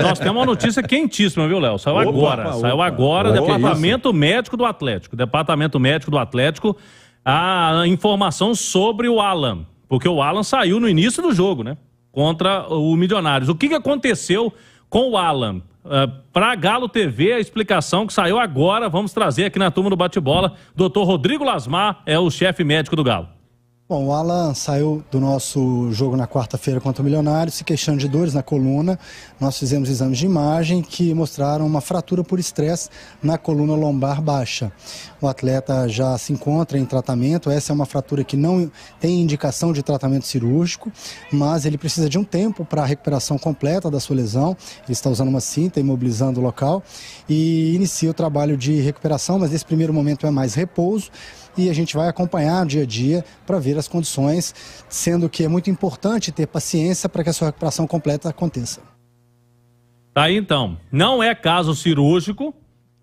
Nós temos uma notícia quentíssima, viu, Léo? Saiu opa, agora. Opa, saiu agora opa, Departamento Médico do Atlético. Departamento Médico do Atlético, a informação sobre o Alan. Porque o Alan saiu no início do jogo, né? Contra o Milionários. O que, que aconteceu com o Alan? Uh, ah, para Galo TV, a explicação que saiu agora, vamos trazer aqui na turma do bate-bola. Doutor Rodrigo Lasmar é o chefe médico do Galo. Bom, o Alan saiu do nosso jogo na quarta-feira contra o Milionário, se queixando de dores na coluna. Nós fizemos exames de imagem que mostraram uma fratura por estresse na coluna lombar baixa. O atleta já se encontra em tratamento. Essa é uma fratura que não tem indicação de tratamento cirúrgico, mas ele precisa de um tempo para a recuperação completa da sua lesão. Ele está usando uma cinta, imobilizando o local e inicia o trabalho de recuperação, mas nesse primeiro momento é mais repouso e a gente vai acompanhar dia a dia para ver as condições, sendo que é muito importante ter paciência para que a sua recuperação completa aconteça. Tá aí então. Não é caso cirúrgico,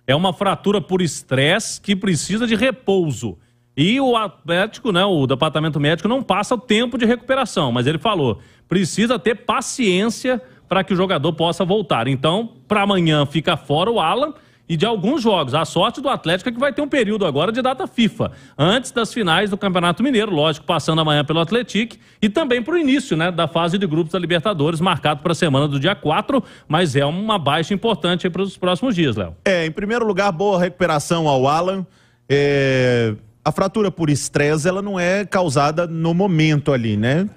é uma fratura por estresse que precisa de repouso. E o Atlético, né, o departamento médico, não passa o tempo de recuperação, mas ele falou: precisa ter paciência para que o jogador possa voltar. Então, para amanhã fica fora o Alan e de alguns jogos. A sorte do Atlético é que vai ter um período agora de data FIFA, antes das finais do Campeonato Mineiro, lógico, passando amanhã pelo Atlético e também para o início né, da fase de grupos da Libertadores, marcado para a semana do dia 4, mas é uma baixa importante para os próximos dias, Léo. É, em primeiro lugar, boa recuperação ao Alan. É... A fratura por estresse, ela não é causada no momento ali, né?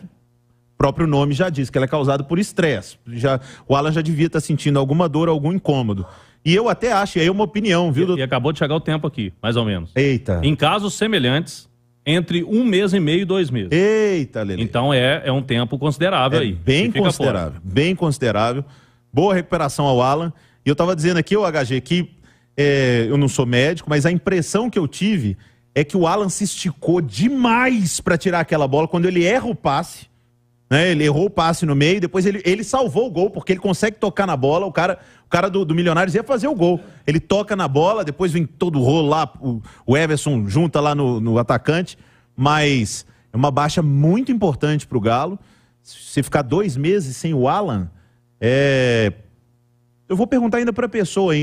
próprio nome já diz que ela é causada por estresse. Já, o Alan já devia estar tá sentindo alguma dor, algum incômodo. E eu até acho, e aí é uma opinião, viu? E, e acabou de chegar o tempo aqui, mais ou menos. Eita. Em casos semelhantes, entre um mês e meio e dois meses. Eita, Lele. Então é, é um tempo considerável é aí. Bem considerável, fora. bem considerável. Boa recuperação ao Alan. E eu estava dizendo aqui, o HG, que é, eu não sou médico, mas a impressão que eu tive é que o Alan se esticou demais para tirar aquela bola. Quando ele erra o passe, né? Ele errou o passe no meio, depois ele, ele salvou o gol, porque ele consegue tocar na bola. O cara, o cara do, do Milionários ia fazer o gol. Ele toca na bola, depois vem todo o rolo lá, o, o Everson junta lá no, no atacante. Mas é uma baixa muito importante para o Galo. Se ficar dois meses sem o Alan, é... eu vou perguntar ainda para a pessoa ainda.